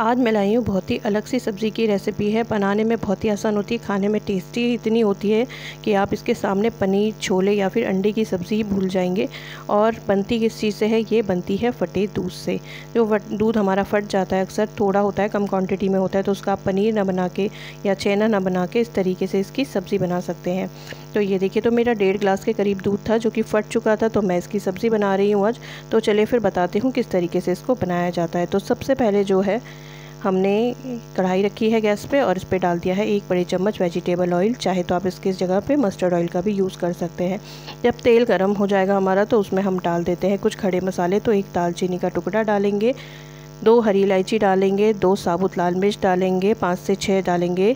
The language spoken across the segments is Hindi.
आज मैं लाई हूँ बहुत ही अलग सी सब्ज़ी की रेसिपी है बनाने में बहुत ही आसान होती है खाने में टेस्टी इतनी होती है कि आप इसके सामने पनीर छोले या फिर अंडे की सब्ज़ी ही भूल जाएंगे और बनती किस चीज़ से है ये बनती है फटे दूध से जो दूध हमारा फट जाता है अक्सर थोड़ा होता है कम क्वान्टिटी में होता है तो उसका आप पनीर ना बना के या छेना ना बना के इस तरीके से इसकी सब्ज़ी बना सकते हैं तो ये देखिए तो मेरा डेढ़ ग्लास के करीब दूध था जो कि फट चुका था तो मैं इसकी सब्ज़ी बना रही हूँ आज तो चलिए फिर बताती हूँ किस तरीके से इसको बनाया जाता है तो सबसे पहले जो है हमने कढ़ाई रखी है गैस पे और इस पर डाल दिया है एक बड़े चम्मच वेजिटेबल ऑयल चाहे तो आप इसकी जगह पे मस्टर्ड ऑयल का भी यूज़ कर सकते हैं जब तेल गर्म हो जाएगा हमारा तो उसमें हम डाल देते हैं कुछ खड़े मसाले तो एक दालचीनी का टुकड़ा डालेंगे दो हरी इलायची डालेंगे दो साबुत लाल मिर्च डालेंगे पाँच से छः डालेंगे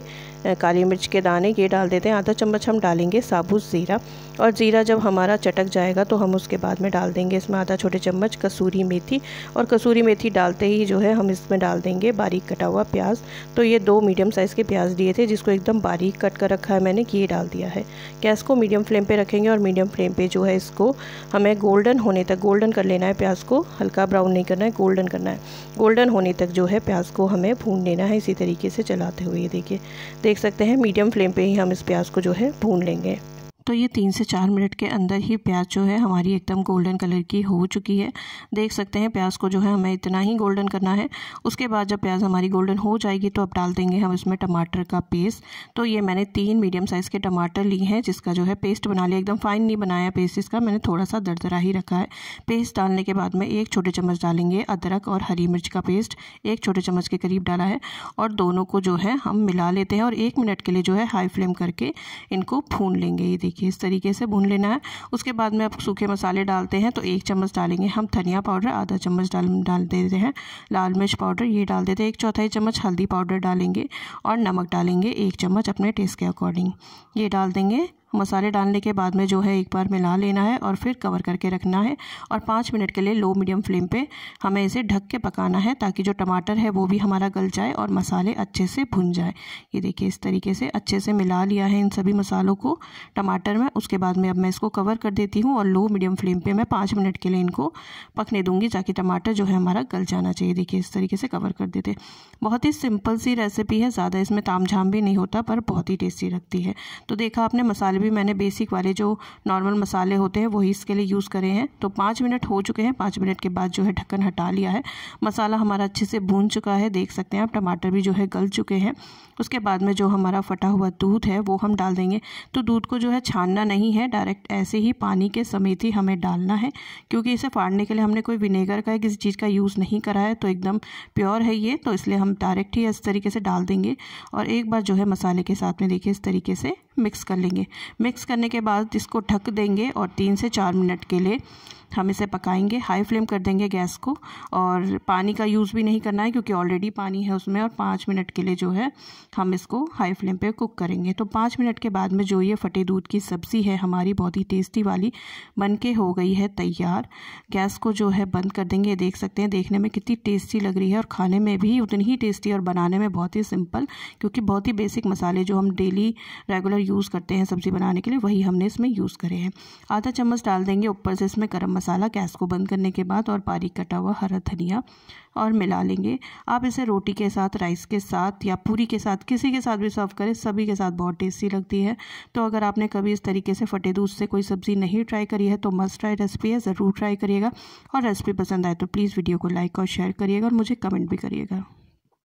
काली मिर्च के दाने ये डाल देते हैं आधा चम्मच हम डालेंगे साबुत ज़ीरा और ज़ीरा जब हमारा चटक जाएगा तो हम उसके बाद में डाल देंगे इसमें आधा छोटे चम्मच कसूरी मेथी और कसूरी मेथी डालते ही जो है हम इसमें डाल देंगे बारीक कटा हुआ प्याज तो ये दो मीडियम साइज़ के प्याज दिए थे जिसको एकदम बारीक कट कर रखा है मैंने ये डाल दिया है गैस को मीडियम फ्लेम पर रखेंगे और मीडियम फ्लेम पर जो है इसको हमें गोल्डन होने तक गोल्डन कर लेना है प्याज को हल्का ब्राउन नहीं करना है गोल्डन करना है गोल्डन होने तक जो है प्याज को हमें भून लेना है इसी तरीके से चलाते हुए देखिए देख सकते हैं मीडियम फ्लेम पे ही हम इस प्याज को जो है भून लेंगे तो ये तीन से चार मिनट के अंदर ही प्याज जो है हमारी एकदम गोल्डन कलर की हो चुकी है देख सकते हैं प्याज को जो है हमें इतना ही गोल्डन करना है उसके बाद जब प्याज हमारी गोल्डन हो जाएगी तो अब डाल देंगे हम इसमें टमाटर का पेस्ट तो ये मैंने तीन मीडियम साइज़ के टमाटर लिए हैं जिसका जो है पेस्ट बना लिया एकदम फाइन नहीं बनाया पेस्ट इसका मैंने थोड़ा सा दरदरा ही रखा है पेस्ट डालने के बाद में एक छोटे चम्मच डालेंगे अदरक और हरी मिर्च का पेस्ट एक छोटे चम्मच के करीब डाला है और दोनों को जो है हम मिला लेते हैं और एक मिनट के लिए जो है हाई फ्लेम करके इनको भून लेंगे ये देखिए देखिए इस तरीके से भून लेना है उसके बाद में आप सूखे मसाले डालते हैं तो एक चम्मच डालेंगे हम धनिया पाउडर आधा चम्मच डाल डाल देते हैं लाल मिर्च पाउडर ये डाल देते हैं एक चौथाई चम्मच हल्दी पाउडर डालेंगे और नमक डालेंगे एक चम्मच अपने टेस्ट के अकॉर्डिंग ये डाल देंगे मसाले डालने के बाद में जो है एक बार मिला लेना है और फिर कवर करके रखना है और पाँच मिनट के लिए लो मीडियम फ्लेम पे हमें इसे ढक के पकाना है ताकि जो टमाटर है वो भी हमारा गल जाए और मसाले अच्छे से भुन जाए ये देखिए इस तरीके से अच्छे से मिला लिया है इन सभी मसालों को टमाटर में उसके बाद में अब मैं इसको कवर कर देती हूँ और लो मीडियम फ्लेम पर मैं पाँच मिनट के लिए इनको पकने दूँगी ताकि टमाटर जो है हमारा गल जाना चाहिए देखिए इस तरीके से कवर कर देते बहुत ही सिंपल सी रेसिपी है ज़्यादा इसमें ताम झाम भी नहीं होता पर बहुत ही टेस्टी लगती है तो देखा आपने मसाले भी मैंने बेसिक वाले जो नॉर्मल मसाले होते हैं वही इसके लिए यूज़ करे हैं तो पाँच मिनट हो चुके हैं पाँच मिनट के बाद जो है ढक्कन हटा लिया है मसाला हमारा अच्छे से भून चुका है देख सकते हैं आप टमाटर भी जो है गल चुके हैं उसके बाद में जो हमारा फटा हुआ दूध है वो हम डाल देंगे तो दूध को जो है छानना नहीं है डायरेक्ट ऐसे ही पानी के समेत ही हमें डालना है क्योंकि इसे फाड़ने के लिए हमने कोई विनेगर का किसी चीज़ का यूज़ नहीं करा है तो एकदम प्योर है ये तो इसलिए हम डायरेक्ट ही इस तरीके से डाल देंगे और एक बार जो है मसाले के साथ में देखिए इस तरीके से मिक्स कर लेंगे मिक्स करने के बाद इसको ढक देंगे और तीन से चार मिनट के लिए हम इसे पकाएंगे हाई फ्लेम कर देंगे गैस को और पानी का यूज़ भी नहीं करना है क्योंकि ऑलरेडी पानी है उसमें और पाँच मिनट के लिए जो है हम इसको हाई फ्लेम पे कुक करेंगे तो पाँच मिनट के बाद में जो ये फटे दूध की सब्ज़ी है हमारी बहुत ही टेस्टी वाली बन के हो गई है तैयार गैस को जो है बंद कर देंगे देख सकते हैं देखने में कितनी टेस्टी लग रही है और खाने में भी उतनी ही टेस्टी और बनाने में बहुत ही सिंपल क्योंकि बहुत ही बेसिक मसाले जो हम डेली रेगुलर यूज़ करते हैं सब्ज़ी बनाने के लिए वही हमने इसमें यूज़ करे हैं आधा चम्मच डाल देंगे ऊपर से इसमें गर्म मसाला गैस को बंद करने के बाद और बारीक कटा हुआ हरा धनिया और मिला लेंगे आप इसे रोटी के साथ राइस के साथ या पूरी के साथ किसी के साथ भी सर्व करें सभी के साथ बहुत टेस्टी लगती है तो अगर आपने कभी इस तरीके से फटे दूध से कोई सब्ज़ी नहीं ट्राई करी है तो मस्ट ट्राई रेसिपी है ज़रूर ट्राई करिएगा और रेसिपी पसंद आए तो प्लीज़ वीडियो को लाइक और शेयर करिएगा और मुझे कमेंट भी करिएगा